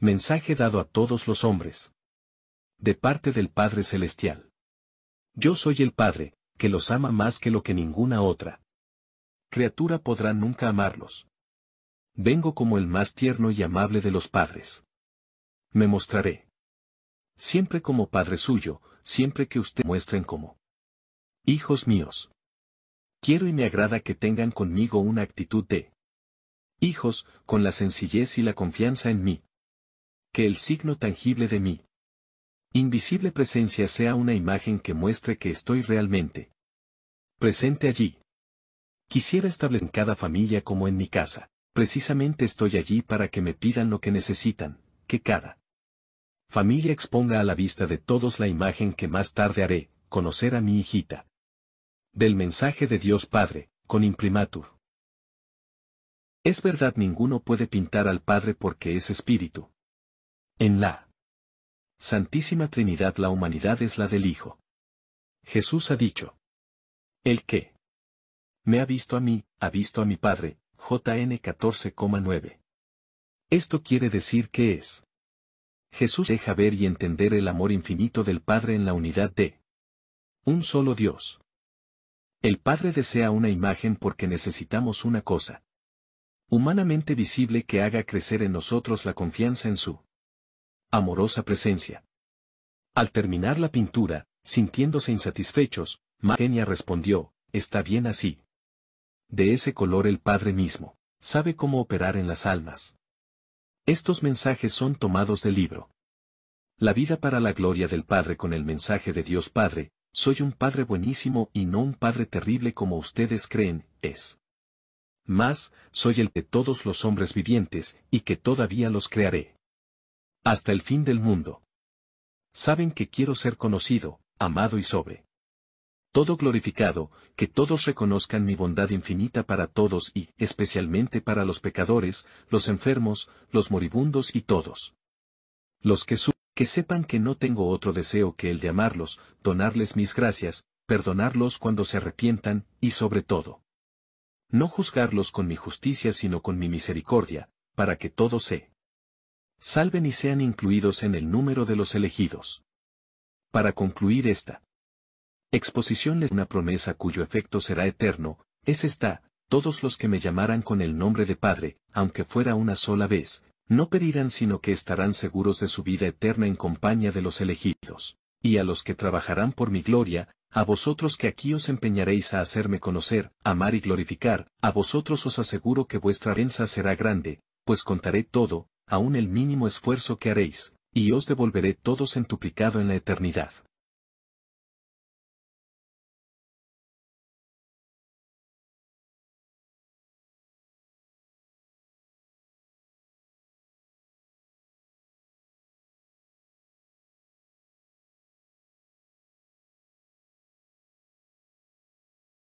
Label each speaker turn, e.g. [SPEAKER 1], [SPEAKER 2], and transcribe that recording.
[SPEAKER 1] Mensaje dado a todos los hombres. De parte del Padre Celestial. Yo soy el Padre, que los ama más que lo que ninguna otra. Criatura podrá nunca amarlos. Vengo como el más tierno y amable de los padres. Me mostraré. Siempre como Padre suyo, siempre que usted muestren como. Hijos míos. Quiero y me agrada que tengan conmigo una actitud de hijos, con la sencillez y la confianza en mí, el signo tangible de mi invisible presencia sea una imagen que muestre que estoy realmente presente allí. Quisiera establecer en cada familia como en mi casa. Precisamente estoy allí para que me pidan lo que necesitan, que cada familia exponga a la vista de todos la imagen que más tarde haré, conocer a mi hijita. Del mensaje de Dios Padre, con imprimatur. Es verdad ninguno puede pintar al Padre porque es espíritu, en la Santísima Trinidad la humanidad es la del Hijo. Jesús ha dicho. El que me ha visto a mí, ha visto a mi Padre, JN 14,9. Esto quiere decir que es. Jesús deja ver y entender el amor infinito del Padre en la unidad de un solo Dios. El Padre desea una imagen porque necesitamos una cosa. Humanamente visible que haga crecer en nosotros la confianza en su amorosa presencia. Al terminar la pintura, sintiéndose insatisfechos, Magenia respondió, está bien así. De ese color el Padre mismo, sabe cómo operar en las almas. Estos mensajes son tomados del libro. La vida para la gloria del Padre con el mensaje de Dios Padre, soy un Padre buenísimo y no un Padre terrible como ustedes creen, es. Más, soy el de todos los hombres vivientes, y que todavía los crearé. Hasta el fin del mundo. Saben que quiero ser conocido, amado y sobre. Todo glorificado, que todos reconozcan mi bondad infinita para todos y, especialmente para los pecadores, los enfermos, los moribundos y todos. Los que que sepan que no tengo otro deseo que el de amarlos, donarles mis gracias, perdonarlos cuando se arrepientan, y sobre todo. No juzgarlos con mi justicia sino con mi misericordia, para que todo se salven y sean incluidos en el número de los elegidos. Para concluir esta exposición les una promesa cuyo efecto será eterno, es esta, todos los que me llamaran con el nombre de Padre, aunque fuera una sola vez, no pedirán sino que estarán seguros de su vida eterna en compañía de los elegidos. Y a los que trabajarán por mi gloria, a vosotros que aquí os empeñaréis a hacerme conocer, amar y glorificar, a vosotros os aseguro que vuestra herencia será grande, pues contaré todo, Aún el mínimo esfuerzo que haréis, y os devolveré todo centuplicado en la eternidad.